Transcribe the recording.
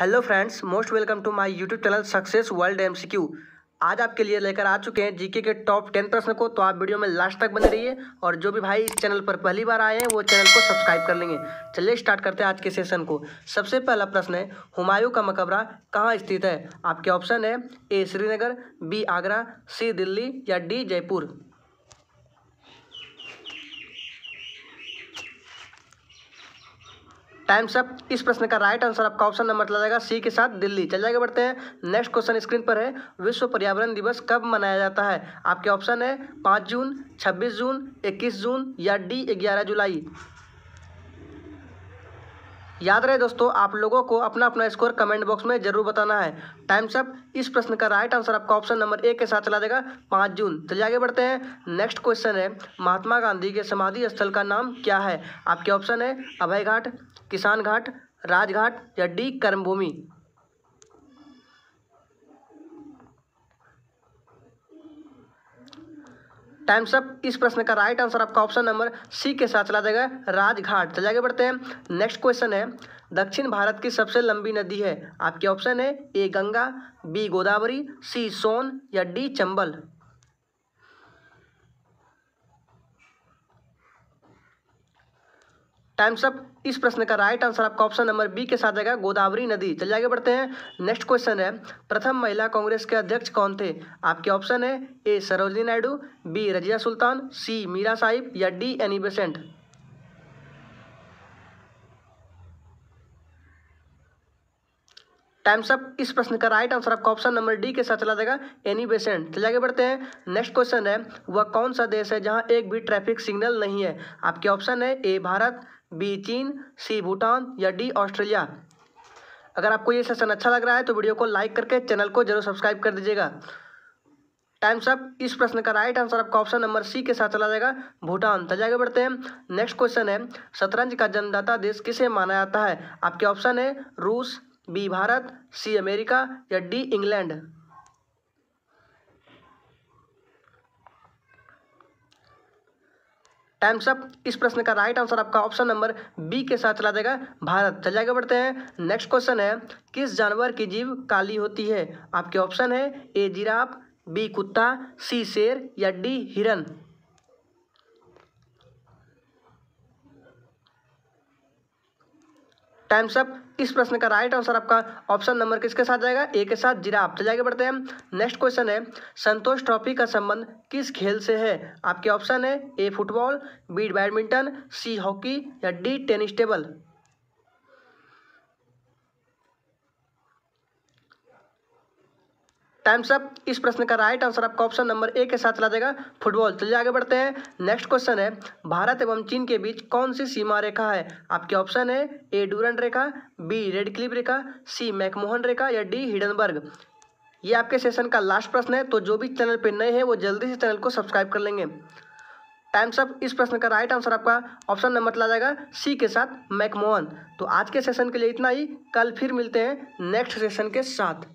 hello friends most welcome to my YouTube channel success world MCQ आज आपके लिए लेकर आ चुके हैं जीके के टॉप टेन प्रश्न को तो आप वीडियो में लास्ट तक बने रहिए और जो भी भाई इस चैनल पर पहली बार आए हैं वो चैनल को सब्सक्राइब कर लेंगे चलिए स्टार्ट करते हैं आज के सेशन को सबसे पहला प्रश्न है हुमायूं का मकबरा कहाँ स्थित है आपके ऑप्शन है A Srinagar B Agra C Delhi या डी जयपुर टाइम्स अप इस प्रश्न का राइट आंसर आपका ऑप्शन नंबर चला जाएगा सी के साथ दिल्ली चल जाएगा बढ़ते हैं नेक्स्ट क्वेश्चन स्क्रीन पर है विश्व पर्यावरण दिवस कब मनाया जाता है आपके ऑप्शन है पाँच जून छब्बीस जून इक्कीस जून या डी ग्यारह जुलाई याद रहे दोस्तों आप लोगों को अपना अपना स्कोर कमेंट बॉक्स में जरूर बताना है टाइम्स अप इस प्रश्न का राइट आंसर आपका ऑप्शन नंबर ए के साथ चला जाएगा पाँच जून चलिए आगे बढ़ते हैं नेक्स्ट क्वेश्चन है महात्मा गांधी के समाधि स्थल का नाम क्या है आपके ऑप्शन है अभय घाट किसान घाट राजघाट या डी कर्मभूमि टाइम्स अप इस प्रश्न का राइट आंसर आपका ऑप्शन नंबर सी के साथ चला जाएगा राजघाट चले आगे बढ़ते हैं नेक्स्ट क्वेश्चन है दक्षिण भारत की सबसे लंबी नदी है आपके ऑप्शन है A Ganga B Godavari C Son या डी चंबल टाइम्स अप इस प्रश्न का राइट आंसर आपका ऑप्शन नंबर बी के साथ जाएगा गोदावरी नदी चलिए आगे बढ़ते हैं नेक्स्ट क्वेश्चन है प्रथम महिला कांग्रेस के अध्यक्ष कौन थे आपके ऑप्शन है A Sarojini Naidu B Razia Sultan C Meera Sahib या D Annie Besant times up इस प्रश्न का राइट आंसर आपका ऑप्शन नंबर डी के साथ चला जाएगा एनी बेसेंट e चलिए आगे बढ़ते हैं नेक्स्ट क्वेश्चन है वह कौन सा देश है जहां एक भी ट्रैफिक सिग्नल नहीं है आपके ऑप्शन है ए भारत बी चीन सी भूटान या डी ऑस्ट्रेलिया अगर आपको ये सेशन अच्छा लग रहा है तो वीडियो को लाइक करके चैनल को जरूर सब्सक्राइब कर दीजिएगा टाइम्स अप इस प्रश्न का राइट आंसर आपका ऑप्शन नंबर सी के साथ चला जाएगा भूटान तो आगे बढ़ते हैं नेक्स्ट क्वेश्चन है शतरंज का जन्मदाता देश किसे माना जाता है आपके ऑप्शन है रूस बी भारत सी अमेरिका या डी इंग्लैंड टाइम्स अप इस प्रश्न का राइट आंसर आपका ऑप्शन नंबर बी के साथ चला जाएगा भारत चलिए आगे बढ़ते हैं नेक्स्ट क्वेश्चन है किस जानवर की जीव काली होती है आपके ऑप्शन है ए जीराफ बी कुत्ता सी शेर या डी हिरन टाइम्स अप इस प्रश्न का राइट आंसर आपका ऑप्शन नंबर किसके साथ जाएगा ए के साथ आप चले आगे बढ़ते हैं नेक्स्ट क्वेश्चन है संतोष ट्रॉफी का संबंध किस खेल से है आपके ऑप्शन है A football B badminton C hockey या D tennis table times up इस प्रश्न का राइट आंसर आपका ऑप्शन नंबर ए के साथ चला जाएगा फुटबॉल चलिए आगे बढ़ते हैं नेक्स्ट क्वेश्चन है भारत एवं चीन के बीच कौन सी सीमा रेखा है आपके ऑप्शन है ए डूरन रेखा बी रेड क्लिप रेखा सी मैकमोहन रेखा या डी हिडनबर्ग ये आपके सेशन का लास्ट प्रश्न है तो जो भी चैनल पर नए हैं वो जल्दी से चैनल को सब्सक्राइब कर लेंगे टाइम्स अप इस प्रश्न का राइट आंसर आपका ऑप्शन नंबर चला जाएगा सी के साथ मैकमोहन तो आज के सेशन के लिए इतना ही कल फिर मिलते हैं नेक्स्ट सेशन के साथ